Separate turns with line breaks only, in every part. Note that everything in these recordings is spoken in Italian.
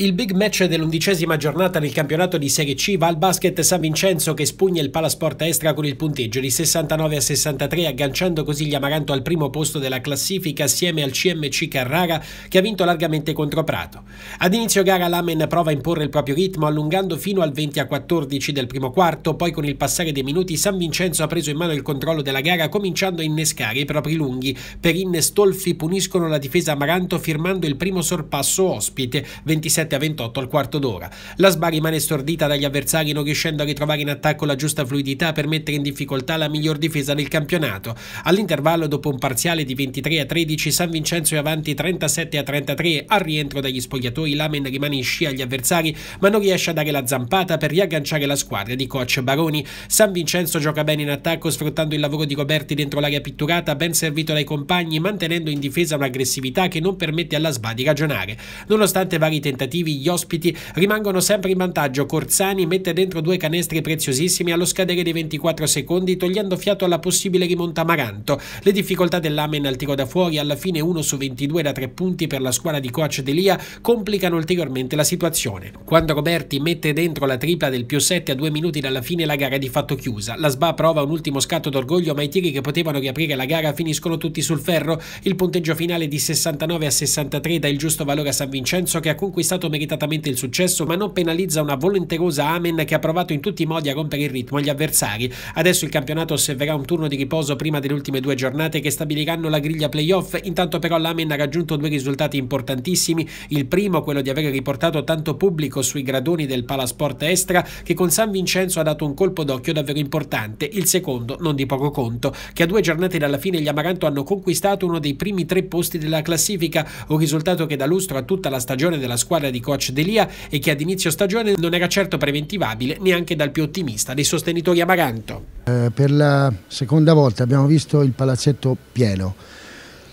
Il big match dell'undicesima giornata del campionato di Serie C va al basket San Vincenzo che spugna il Palasport Estra con il punteggio di 69 a 63 agganciando così gli Amaranto al primo posto della classifica assieme al CMC Carrara che ha vinto largamente contro Prato. Ad inizio gara l'Amen prova a imporre il proprio ritmo allungando fino al 20 a 14 del primo quarto, poi con il passare dei minuti San Vincenzo ha preso in mano il controllo della gara cominciando a innescare i propri lunghi. Per e Stolfi puniscono la difesa Amaranto firmando il primo sorpasso ospite 27 27 a 28 al quarto d'ora. La Sba rimane stordita dagli avversari non riuscendo a ritrovare in attacco la giusta fluidità per mettere in difficoltà la miglior difesa del campionato. All'intervallo dopo un parziale di 23 a 13 San Vincenzo è avanti 37 a 33 al rientro dagli spogliatoi Lamen rimane in scia agli avversari ma non riesce a dare la zampata per riagganciare la squadra di coach Baroni. San Vincenzo gioca bene in attacco sfruttando il lavoro di Roberti dentro l'area pitturata ben servito dai compagni mantenendo in difesa un'aggressività che non permette alla Sba di ragionare. Nonostante vari tentativi positivi, gli ospiti rimangono sempre in vantaggio. Corzani mette dentro due canestri preziosissimi allo scadere dei 24 secondi, togliendo fiato alla possibile rimonta Amaranto. Le difficoltà dell'Amen al tiro da fuori, alla fine 1 su 22 da 3 punti per la squadra di coach Delia, complicano ulteriormente la situazione. Quando Roberti mette dentro la tripla del più 7 a 2 minuti dalla fine, la gara è di fatto chiusa. La SBA prova un ultimo scatto d'orgoglio, ma i tiri che potevano riaprire la gara finiscono tutti sul ferro. Il punteggio finale di 69 a 63 dà il giusto valore a San Vincenzo che ha conquistato meritatamente il successo ma non penalizza una volenterosa Amen che ha provato in tutti i modi a rompere il ritmo agli avversari. Adesso il campionato osserverà un turno di riposo prima delle ultime due giornate che stabiliranno la griglia playoff, intanto però l'Amen ha raggiunto due risultati importantissimi, il primo quello di aver riportato tanto pubblico sui gradoni del Palasport Estra che con San Vincenzo ha dato un colpo d'occhio davvero importante, il secondo non di poco conto, che a due giornate dalla fine gli Amaranto hanno conquistato uno dei primi tre posti della classifica, un risultato che dà lustro a tutta la stagione della squadra carriera di coach Delia e che ad inizio stagione non era certo preventivabile neanche dal più ottimista dei sostenitori Amaranto.
Eh, per la seconda volta abbiamo visto il palazzetto pieno.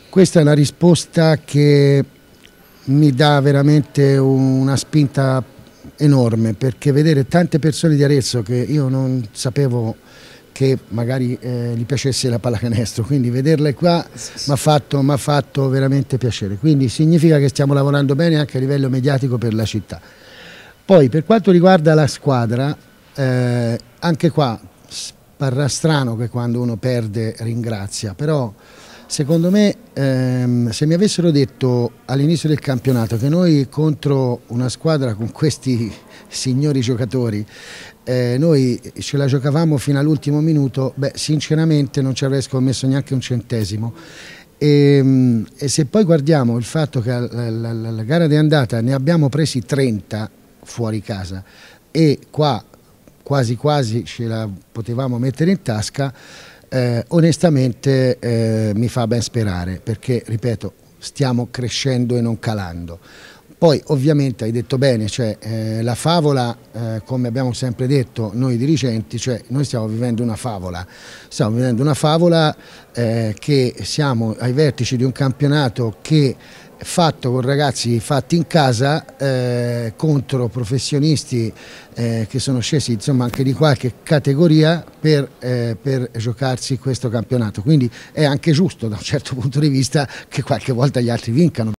Questa è una risposta che mi dà veramente una spinta enorme perché vedere tante persone di Arezzo che io non sapevo che magari eh, gli piacesse la pallacanestro, quindi vederla qua mi ha fatto, fatto, veramente piacere, quindi significa che stiamo lavorando bene anche a livello mediatico per la città. Poi per quanto riguarda la squadra, eh, anche qua parrà strano che quando uno perde ringrazia, però Secondo me ehm, se mi avessero detto all'inizio del campionato che noi contro una squadra con questi signori giocatori eh, noi ce la giocavamo fino all'ultimo minuto, beh sinceramente non ci avrei scommesso neanche un centesimo. E, ehm, e se poi guardiamo il fatto che alla gara di andata ne abbiamo presi 30 fuori casa e qua quasi quasi ce la potevamo mettere in tasca, eh, onestamente eh, mi fa ben sperare perché, ripeto, stiamo crescendo e non calando. Poi ovviamente hai detto bene, cioè, eh, la favola, eh, come abbiamo sempre detto noi dirigenti, cioè, noi stiamo vivendo una favola, stiamo vivendo una favola eh, che siamo ai vertici di un campionato che fatto con ragazzi fatti in casa eh, contro professionisti eh, che sono scesi insomma, anche di qualche categoria per, eh, per, giocarsi questo campionato quindi è anche giusto da un certo punto di vista che qualche volta gli altri vincano